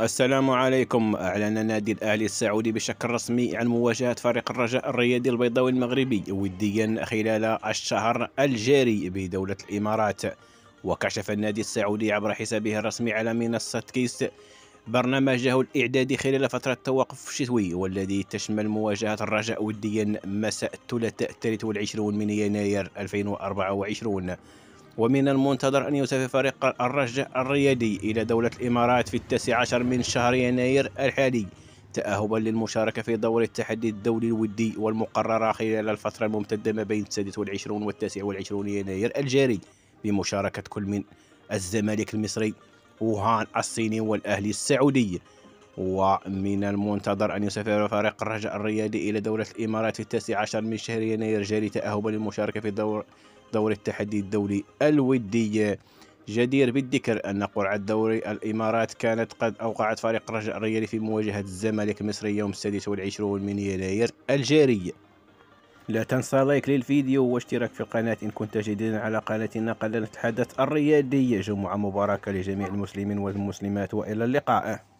السلام عليكم أعلن نادي الأهلي السعودي بشكل رسمي عن مواجهة فريق الرجاء الرياضي البيضاوي المغربي وديا خلال الشهر الجاري بدولة الإمارات وكشف النادي السعودي عبر حسابه الرسمي على منصة كيس برنامجه الإعدادي خلال فترة التوقف الشتوي والذي تشمل مواجهة الرجاء وديا مساء الثلاثاء 23 من يناير 2024 ومن المنتظر أن يسافر فريق الرجاء الرياضي إلى دولة الإمارات في التاسع عشر من شهر يناير الحالي تأهبا للمشاركة في دور التحدي الدولي الودي والمقررة خلال الفترة الممتدة ما بين السادس والعشرون والتاسع والعشرون يناير الجاري بمشاركة كل من الزمالك المصري ووهان الصيني والأهلي السعودي ومن المنتظر أن يسافر فريق الرجاء الرياضي إلى دولة الإمارات في التاسع عشر من شهر يناير جاري تأهبا للمشاركة في دور دور التحدي الدولي الودي جدير بالذكر أن قرعة دوري الإمارات كانت قد أوقعت فريق الرجاء الرياضي في مواجهة الزمالك المصري يوم السادس والعشرون من يناير الجاري لا تنسى لايك للفيديو واشتراك في القناة إن كنت جديدا على قناتنا قناة الحدث الريادي جمعة مباركة لجميع المسلمين والمسلمات وإلى اللقاء